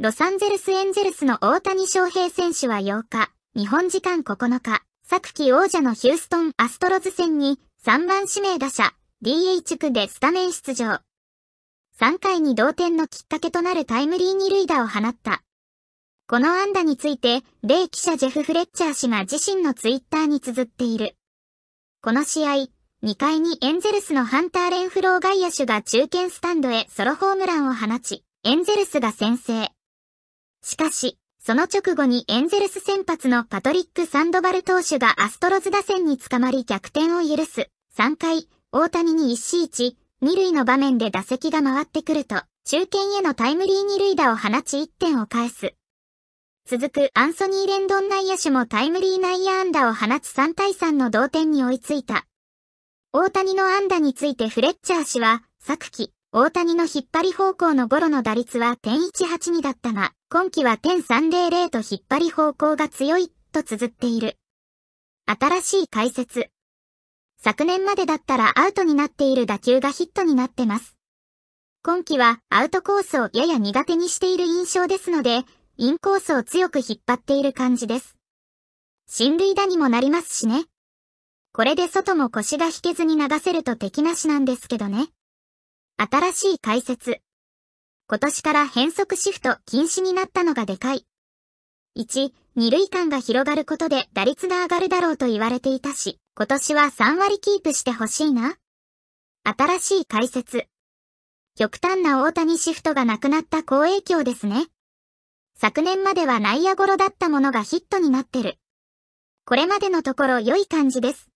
ロサンゼルスエンゼルスの大谷翔平選手は8日、日本時間9日、昨季王者のヒューストンアストロズ戦に3番指名打者 DH 区でスタメン出場。3回に同点のきっかけとなるタイムリー二塁打を放った。この安打について、米記者ジェフ・フレッチャー氏が自身のツイッターに綴っている。この試合、2回にエンゼルスのハンター・レンフロー外野手が中堅スタンドへソロホームランを放ち、エンゼルスが先制。しかし、その直後にエンゼルス先発のパトリック・サンドバル投手がアストロズ打線に捕まり逆転を許す。3回、大谷に1死1、2塁の場面で打席が回ってくると、中堅へのタイムリー2塁打を放ち1点を返す。続くアンソニー・レンドン内野手もタイムリー内野安打を放つ3対3の同点に追いついた。大谷の安打についてフレッチャー氏は、昨季、大谷の引っ張り方向のゴロの打率は1.182だったが、今季は1.300と引っ張り方向が強い、と綴っている。新しい解説。昨年までだったらアウトになっている打球がヒットになってます。今季はアウトコースをやや苦手にしている印象ですので、インコースを強く引っ張っている感じです。進塁打にもなりますしね。これで外も腰が引けずに流せると敵なしなんですけどね。新しい解説。今年から変則シフト禁止になったのがでかい。1、二塁間が広がることで打率が上がるだろうと言われていたし、今年は3割キープしてほしいな。新しい解説。極端な大谷シフトがなくなった好影響ですね。昨年までは内野ゴロだったものがヒットになってる。これまでのところ良い感じです。